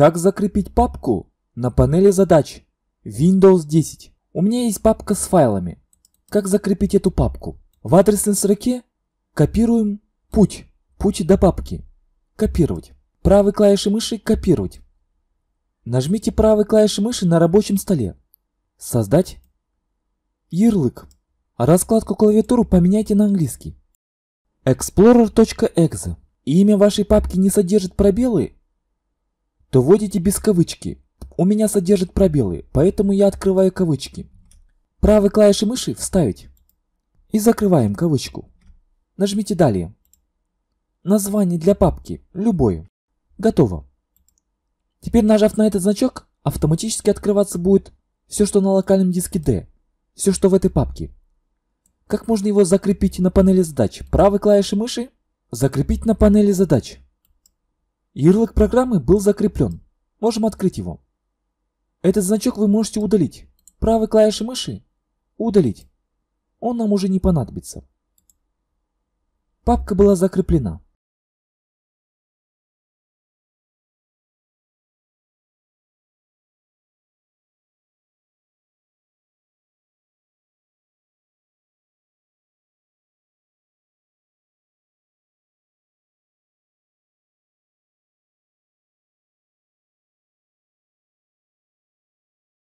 Как закрепить папку на панели задач Windows 10? У меня есть папка с файлами. Как закрепить эту папку? В адресной строке копируем путь, путь до папки. Копировать. Правой клавишей мыши «Копировать». Нажмите правой клавишей мыши на рабочем столе. Создать ярлык. Раскладку клавиатуру поменяйте на английский. Explorer.exe. Имя вашей папки не содержит пробелы то вводите без кавычки. У меня содержит пробелы, поэтому я открываю кавычки. Правой клавишей мыши «Вставить» и закрываем кавычку. Нажмите «Далее». Название для папки, любое. Готово. Теперь нажав на этот значок, автоматически открываться будет все, что на локальном диске D, все, что в этой папке. Как можно его закрепить на панели задач? Правой клавишей мыши «Закрепить на панели задач». Ярлык программы был закреплен. Можем открыть его. Этот значок вы можете удалить. Правой клавишей мыши «Удалить». Он нам уже не понадобится. Папка была закреплена.